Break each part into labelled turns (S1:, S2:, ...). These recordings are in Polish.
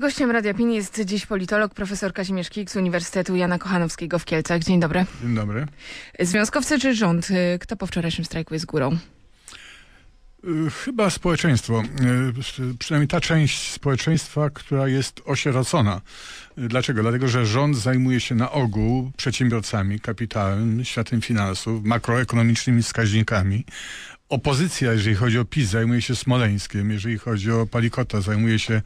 S1: Gościem Radia PIN jest dziś politolog, profesor Kazimierz Kik z Uniwersytetu Jana Kochanowskiego w Kielcach. Dzień dobry. Dzień dobry. Związkowcy czy rząd? Y, kto po wczorajszym strajku jest górą?
S2: Y, chyba społeczeństwo, y, przynajmniej ta część społeczeństwa, która jest osierocona. Dlaczego? Dlatego, że rząd zajmuje się na ogół przedsiębiorcami, kapitałem, światem finansów, makroekonomicznymi wskaźnikami, opozycja, jeżeli chodzi o PiS, zajmuje się Smoleńskiem, jeżeli chodzi o Palikota, zajmuje się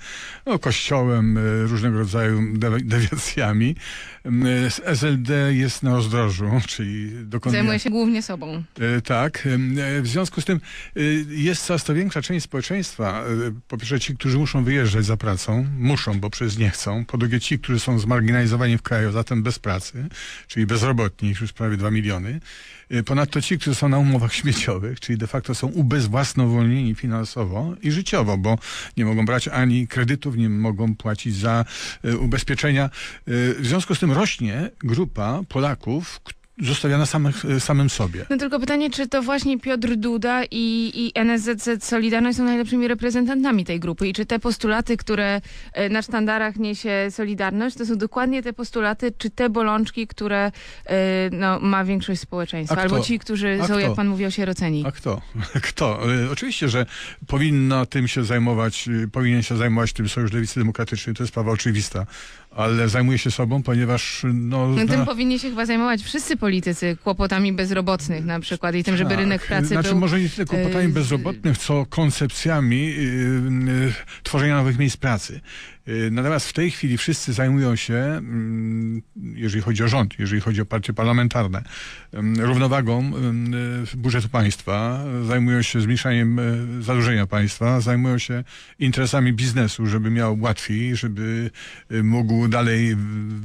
S2: no, kościołem, e, różnego rodzaju dewiacjami. SLD jest na rozdrożu, czyli dokonuje... Zajmuje
S1: się głównie sobą.
S2: E, tak. E, w związku z tym jest coraz to większa część społeczeństwa, po pierwsze ci, którzy muszą wyjeżdżać za pracą, muszą, bo przecież nie chcą, po drugie ci, którzy są zmarginalizowani w kraju, zatem bez pracy, czyli bezrobotni, już prawie dwa miliony, ponadto ci, którzy są na umowach śmieciowych, czyli de facto są ubezwłasnowolnieni finansowo i życiowo, bo nie mogą brać ani kredytów, nie mogą płacić za e, ubezpieczenia. E, w związku z tym rośnie grupa Polaków, zostawiana samych, y, samym sobie.
S1: No tylko pytanie, czy to właśnie Piotr Duda i, i NSZZ Solidarność są najlepszymi reprezentantami tej grupy i czy te postulaty, które y, na sztandarach niesie Solidarność, to są dokładnie te postulaty, czy te bolączki, które y, no, ma większość społeczeństwa, albo ci, którzy A są, kto? jak pan mówi, osieroceni.
S2: A kto? Kto? Oczywiście, że powinna tym się zajmować, powinien się zajmować tym Sojusz Lewicy Demokratycznej, to jest sprawa oczywista, ale zajmuje się sobą, ponieważ... No, no tym na...
S1: powinni się chyba zajmować wszyscy politycy, kłopotami bezrobotnych na przykład i tym, żeby tak. rynek pracy znaczy, był... może nie tyle kłopotami e,
S2: bezrobotnych, co koncepcjami yy, yy, tworzenia nowych miejsc pracy. Y, natomiast w tej chwili wszyscy zajmują się, mm, jeżeli chodzi o rząd, jeżeli chodzi o partie parlamentarne, mm, równowagą mm, y, budżetu państwa, zajmują się zmniejszaniem y, zadłużenia państwa, zajmują się interesami biznesu, żeby miał łatwiej, żeby mógł dalej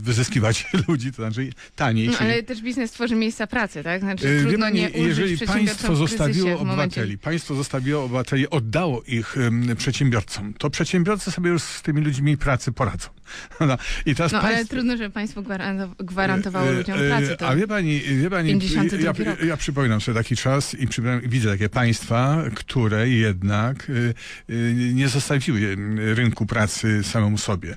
S2: wyzyskiwać ludzi, to znaczy taniej. No, ale
S1: też biznes tworzy miejsca pracy, tak? Znaczy, yy, trudno Pani, nie jeżeli państwo zostawiło obywateli,
S2: państwo zostawiło obywateli, oddało ich um, przedsiębiorcom, to przedsiębiorcy sobie już z tymi ludźmi pracy poradzą. No, i teraz no ale
S1: trudno, żeby państwo gwarantowało yy, ludziom yy, pracę. A
S2: wie pani, wie pani ja, ja, ja, przypominam sobie taki czas i widzę takie państwa, które jednak nie zostawiły rynku pracy samemu sobie.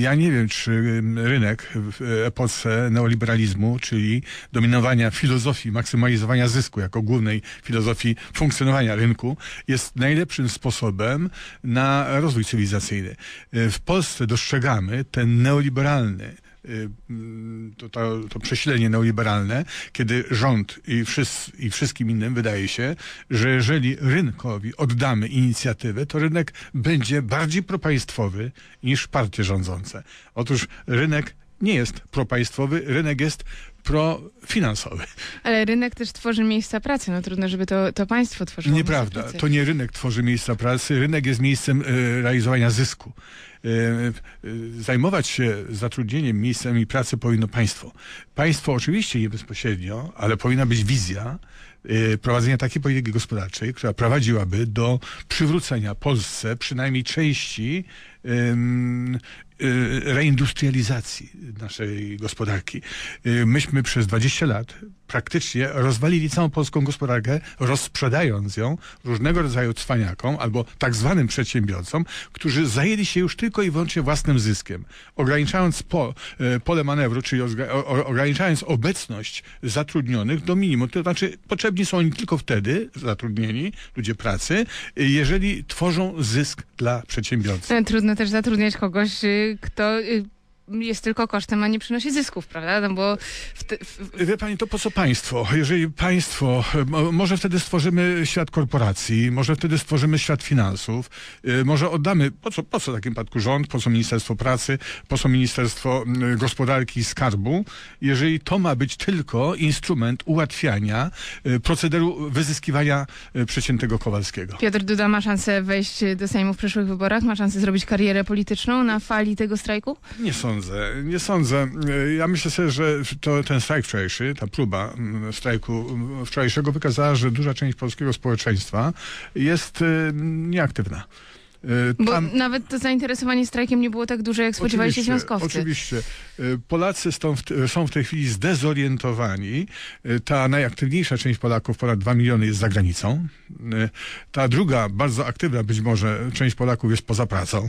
S2: Ja nie wiem, czy rynek rynek w epoce neoliberalizmu, czyli dominowania filozofii maksymalizowania zysku jako głównej filozofii funkcjonowania rynku, jest najlepszym sposobem na rozwój cywilizacyjny. E, w Polsce dostrzegamy ten neoliberalny Y, mm, to, to, to przesilenie neoliberalne, kiedy rząd i, i wszystkim innym wydaje się, że jeżeli rynkowi oddamy inicjatywę, to rynek będzie bardziej propaństwowy niż partie rządzące. Otóż rynek nie jest propaństwowy, rynek jest profinansowy.
S1: Ale rynek też tworzy miejsca pracy. No trudno, żeby to, to państwo tworzyło. Nieprawda. To
S2: nie rynek tworzy miejsca pracy. Rynek jest miejscem y, realizowania zysku. Y, y, zajmować się zatrudnieniem, miejscami pracy powinno państwo. Państwo oczywiście nie bezpośrednio, ale powinna być wizja prowadzenia takiej polityki gospodarczej, która prowadziłaby do przywrócenia Polsce przynajmniej części Y, reindustrializacji naszej gospodarki. Y, myśmy przez 20 lat praktycznie rozwalili całą polską gospodarkę, rozprzedając ją różnego rodzaju cwaniakom albo tak zwanym przedsiębiorcom, którzy zajęli się już tylko i wyłącznie własnym zyskiem. Ograniczając po, y, pole manewru, czyli ograniczając obecność zatrudnionych do minimum. To znaczy potrzebni są oni tylko wtedy, zatrudnieni, ludzie pracy, jeżeli tworzą zysk dla przedsiębiorcy.
S1: Trudno też zatrudniać kogoś, kto y, jest tylko kosztem, a nie przynosi zysków, prawda? No bo w te, w...
S2: Wie pani, to po co państwo? Jeżeli państwo, e, może wtedy stworzymy świat korporacji, może wtedy stworzymy świat finansów, e, może oddamy, po co, po co w takim przypadku rząd, po co Ministerstwo Pracy, po co Ministerstwo Gospodarki i Skarbu, jeżeli to ma być tylko instrument ułatwiania e, procederu wyzyskiwania przeciętego Kowalskiego.
S1: Piotr Duda ma szansę wejść do Sejmu w przyszłych wyborach? Ma szansę zrobić karierę polityczną na fali tego strajku?
S2: Nie sądzę sądzę, nie sądzę. E, ja myślę sobie, że to, ten strajk wczorajszy, ta próba strajku wczorajszego wykazała, że duża część polskiego społeczeństwa jest e, nieaktywna. E, tam...
S1: Bo nawet to zainteresowanie strajkiem nie było tak duże, jak spodziewali oczywiście, się związkowcy.
S2: Oczywiście. Polacy w, są w tej chwili zdezorientowani. Ta najaktywniejsza część Polaków, ponad 2 miliony, jest za granicą. Ta druga, bardzo aktywna być może, część Polaków jest poza pracą.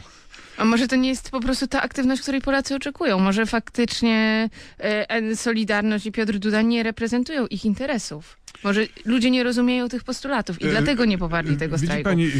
S1: A może to nie jest po prostu ta aktywność, której Polacy oczekują? Może faktycznie e, Solidarność i Piotr Duda nie reprezentują ich interesów? Może ludzie nie rozumieją tych postulatów i e, dlatego nie poparli e, tego Widzi Pani,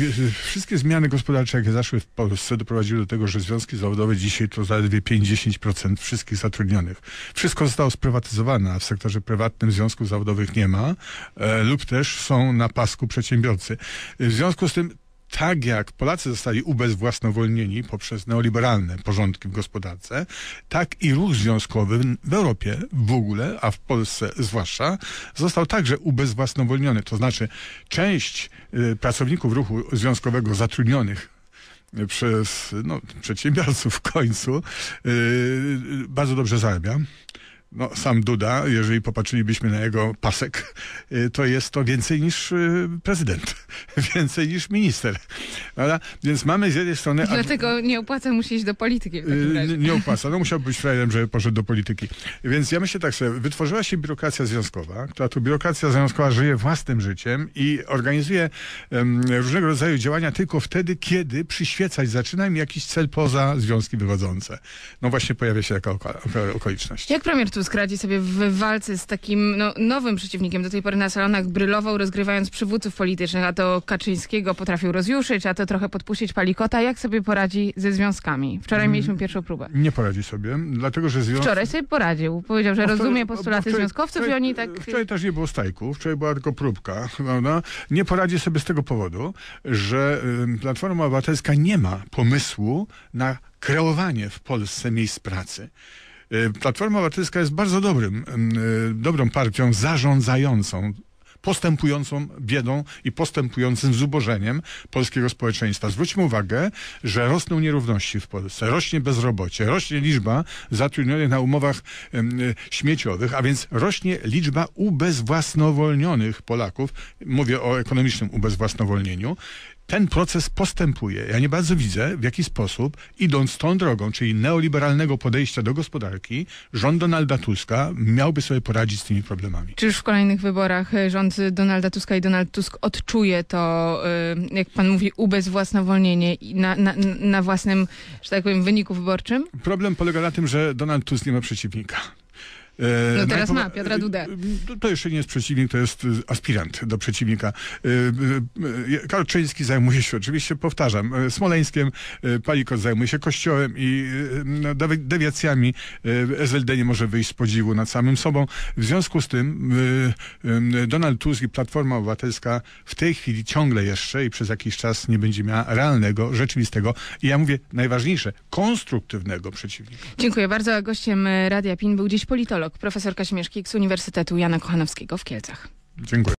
S2: wszystkie zmiany gospodarcze, jakie zaszły w Polsce, doprowadziły do tego, że związki zawodowe dzisiaj to zaledwie 50% wszystkich zatrudnionych. Wszystko zostało sprywatyzowane, a w sektorze prywatnym związków zawodowych nie ma e, lub też są na pasku przedsiębiorcy. W związku z tym tak jak Polacy zostali ubezwłasnowolnieni poprzez neoliberalne porządki w gospodarce, tak i ruch związkowy w Europie w ogóle, a w Polsce zwłaszcza, został także ubezwłasnowolniony. To znaczy część y, pracowników ruchu związkowego zatrudnionych y, przez no, przedsiębiorców w końcu y, bardzo dobrze zarabia no, sam Duda, jeżeli popatrzylibyśmy na jego pasek, y, to jest to więcej niż y, prezydent, więcej niż minister. Prawda? Więc mamy z jednej strony. Dlatego
S1: nie opłaca mu się iść do polityki. Y,
S2: nie opłaca. No musiał być frajerem, żeby poszedł do polityki. Więc ja myślę tak sobie, wytworzyła się biurokracja związkowa, która tu biurokracja związkowa żyje własnym życiem i organizuje um, różnego rodzaju działania tylko wtedy, kiedy przyświecać zaczyna im jakiś cel poza związki wywodzące. No właśnie pojawia się taka okoliczność.
S1: Jak premier tu Tusk sobie w walce z takim no, nowym przeciwnikiem. Do tej pory na salonach brylował, rozgrywając przywódców politycznych, a to Kaczyńskiego potrafił rozjuszyć, a to trochę podpuścić Palikota. Jak sobie poradzi ze związkami? Wczoraj hmm. mieliśmy pierwszą próbę.
S2: Nie poradzi sobie, dlatego że związki... Wczoraj
S1: sobie poradził. Powiedział, że rozumie postulaty wczoraj, związkowców wczoraj, i oni tak... Wczoraj
S2: też nie było stajków, wczoraj była tylko próbka. Prawda? Nie poradzi sobie z tego powodu, że Platforma Obywatelska nie ma pomysłu na kreowanie w Polsce miejsc pracy. Y, Platforma Obywatelska jest bardzo dobrym, y, dobrą partią zarządzającą postępującą biedą i postępującym zubożeniem polskiego społeczeństwa. Zwróćmy uwagę, że rosną nierówności w Polsce, rośnie bezrobocie, rośnie liczba zatrudnionych na umowach y, śmieciowych, a więc rośnie liczba ubezwłasnowolnionych Polaków. Mówię o ekonomicznym ubezwłasnowolnieniu ten proces postępuje. Ja nie bardzo widzę, w jaki sposób, idąc tą drogą, czyli neoliberalnego podejścia do gospodarki, rząd Donalda Tuska miałby sobie poradzić z tymi problemami.
S1: Czy już w kolejnych wyborach e, rząd Donalda Tuska i Donald Tusk odczuje to, e, jak pan mówi, ubezwłasnowolnienie na, na, na własnym, że tak powiem, wyniku
S2: wyborczym? Problem polega na tym, że Donald Tusk nie ma przeciwnika. E, no teraz ma Piotra Dudę. E, e, to jeszcze nie jest przeciwnik, to jest aspirant do przeciwnika. Karczyński zajmuje się, oczywiście powtarzam, Smoleńskiem, Palikot zajmuje się kościołem i no, dewiacjami SLD nie może wyjść z podziwu nad samym sobą. W związku z tym Donald Tusk i Platforma Obywatelska w tej chwili ciągle jeszcze i przez jakiś czas nie będzie miała realnego, rzeczywistego i ja mówię najważniejsze, konstruktywnego przeciwnika.
S1: Dziękuję bardzo. Gościem Radia PIN był dziś politolog. Profesor Kazimierz Kik z Uniwersytetu Jana Kochanowskiego w Kielcach.
S2: Dziękuję.